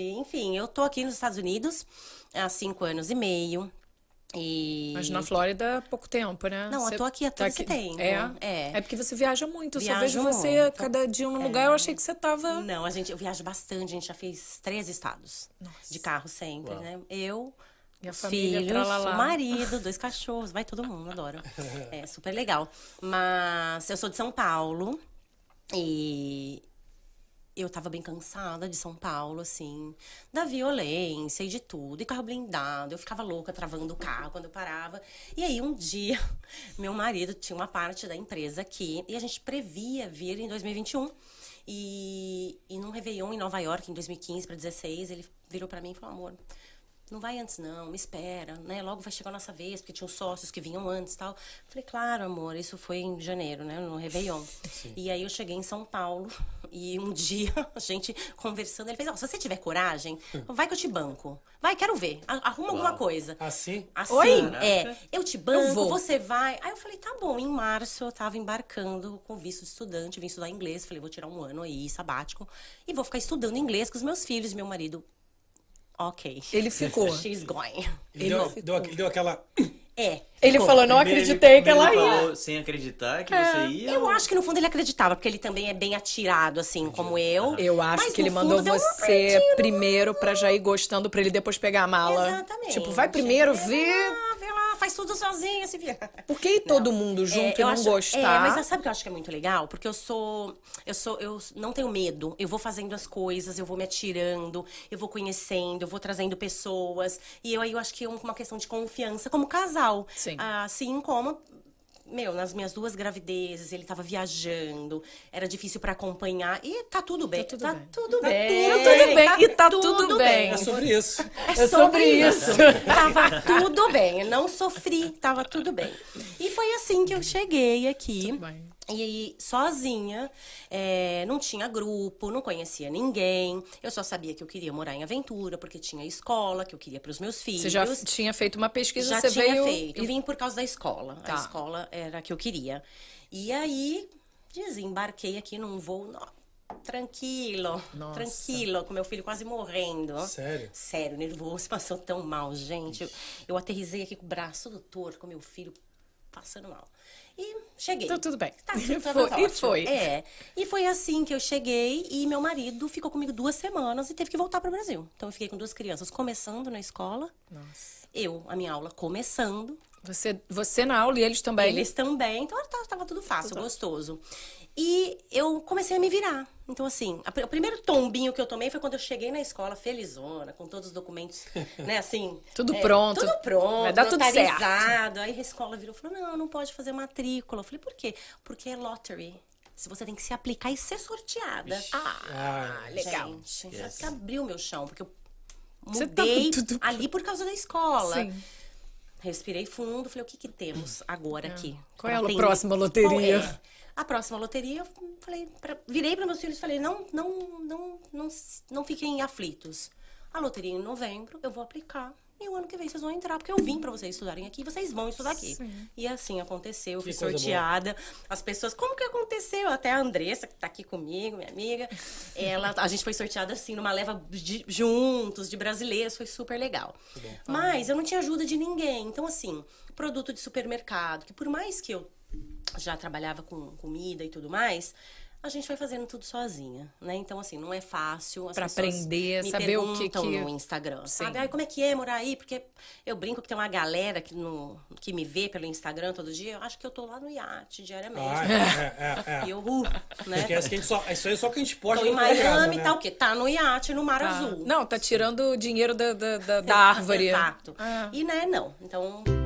Enfim, eu tô aqui nos Estados Unidos há cinco anos e meio. E... Mas na Flórida há pouco tempo, né? Não, você eu tô aqui há todo tá esse tempo. É? é? é. porque você viaja muito. Viajo eu vejo você muito. cada dia num é. lugar, é... eu achei que você tava. Não, a gente, eu viajo bastante, a gente já fez três estados. Nossa. De carro sempre, Uau. né? Eu, família, tá filhos, o marido, dois cachorros, vai todo mundo, adoro. É super legal. Mas eu sou de São Paulo. E eu tava bem cansada de São Paulo, assim, da violência e de tudo, e carro blindado. Eu ficava louca travando o carro quando eu parava. E aí, um dia, meu marido tinha uma parte da empresa aqui e a gente previa vir em 2021. E, e num Réveillon em Nova York, em 2015 para 2016, ele virou para mim e falou: amor, não vai antes não, me espera, né? Logo vai chegar a nossa vez, porque uns sócios que vinham antes tal. Falei, claro, amor, isso foi em janeiro, né? No Réveillon. Sim. E aí eu cheguei em São Paulo e um dia a gente conversando, ele fez, oh, se você tiver coragem, vai que eu te banco. Vai, quero ver. Arruma Uau. alguma coisa. Assim? Assim, Oi? é. Eu te banco, eu você vai. Aí eu falei, tá bom. Em março eu tava embarcando com visto de estudante, vim estudar inglês. Falei, vou tirar um ano aí, sabático, e vou ficar estudando inglês com os meus filhos, meu marido ok. Ele ficou. She's going. Ele deu, ficou. deu, deu aquela. É. Ele ficou. falou, não primeiro acreditei ele, que ela ia. Falou, sem acreditar que é. você ia. Eu ou... acho que no fundo ele acreditava, porque ele também é bem atirado, assim, como eu. Eu acho Mas, que ele mandou você primeiro pra já ir gostando, pra ele depois pegar a mala. Exatamente. Tipo, vai primeiro, vê faz tudo sozinha, se vier Por que todo mundo é, junto é, e não acho, gostar? É, mas sabe o que eu acho que é muito legal? Porque eu sou. Eu sou. Eu não tenho medo. Eu vou fazendo as coisas, eu vou me atirando, eu vou conhecendo, eu vou trazendo pessoas. E eu aí eu acho que é uma questão de confiança como casal. Sim. assim como meu, nas minhas duas gravidezes, ele estava viajando, era difícil para acompanhar e tá tudo bem. Tá tudo, tá bem. tudo tá bem. tudo bem. Tá e tá tudo, tudo bem. bem. É sobre isso. É, é sobre, sobre isso. isso. tava tudo bem. Eu não sofri, tava tudo bem. E foi assim que eu cheguei aqui. Tudo bem e aí, sozinha, é, não tinha grupo, não conhecia ninguém. Eu só sabia que eu queria morar em Aventura, porque tinha escola, que eu queria para os meus filhos. Você já tinha feito uma pesquisa, já você tinha veio... feito. Eu vim por causa da escola. Tá. A escola era a que eu queria. E aí, desembarquei aqui num voo... Tranquilo, Nossa. tranquilo, com meu filho quase morrendo. Sério? Sério, nervoso, passou tão mal, gente. Eu, eu aterrisei aqui com o braço do torto, com meu filho passando mal. E cheguei. Então, tudo bem. Tá, tudo, foi, e foi. É. E foi assim que eu cheguei e meu marido ficou comigo duas semanas e teve que voltar para o Brasil. Então eu fiquei com duas crianças começando na escola. Nossa. Eu, a minha aula começando. Você, você na aula e eles também? Eles também. Então, tá, tava tudo fácil, gostoso. E eu comecei a me virar. Então, assim, a, o primeiro tombinho que eu tomei foi quando eu cheguei na escola, felizona, com todos os documentos, né, assim. tudo é, pronto. Tudo pronto. Vai dar tudo certo. Aí a escola virou e falou: não, não pode fazer matrícula. Eu falei: por quê? Porque é lottery se você tem que se aplicar e ser sorteada. Ixi, ah, legal. Gente, yes. abriu meu chão, porque eu mudei tá ali por causa da escola. Sim. Respirei fundo, falei, o que que temos agora aqui? É. Qual é a próxima loteria? É? A próxima loteria, eu falei, pra... virei para meus filhos e falei, não, não, não, não, não fiquem aflitos. A loteria em novembro, eu vou aplicar e o ano que vem vocês vão entrar, porque eu vim para vocês estudarem aqui, vocês vão estudar aqui. Sim. E assim aconteceu, eu fui sorteada. Boa. As pessoas, como que aconteceu? Até a Andressa, que tá aqui comigo, minha amiga, ela, a gente foi sorteada assim numa leva de, juntos de brasileiros, foi super legal. Mas eu não tinha ajuda de ninguém. Então assim, produto de supermercado, que por mais que eu já trabalhava com comida e tudo mais, a gente vai fazendo tudo sozinha, né? Então, assim, não é fácil. As pra aprender, saber o que que... no Instagram, Sim. sabe? Ai, como é que é morar aí? Porque eu brinco que tem uma galera que, no, que me vê pelo Instagram todo dia, eu acho que eu tô lá no iate diariamente. Ah, é, é, é, é. E eu, uh, né? Esquece que a gente só, isso aí é só é que a gente pode... Tô em Miami, casa, né? tá o quê? Tá no iate, no Mar tá. Azul. Não, tá tirando o dinheiro da, da, da, da árvore. Né? Exato. Ah. E, né, não. Então...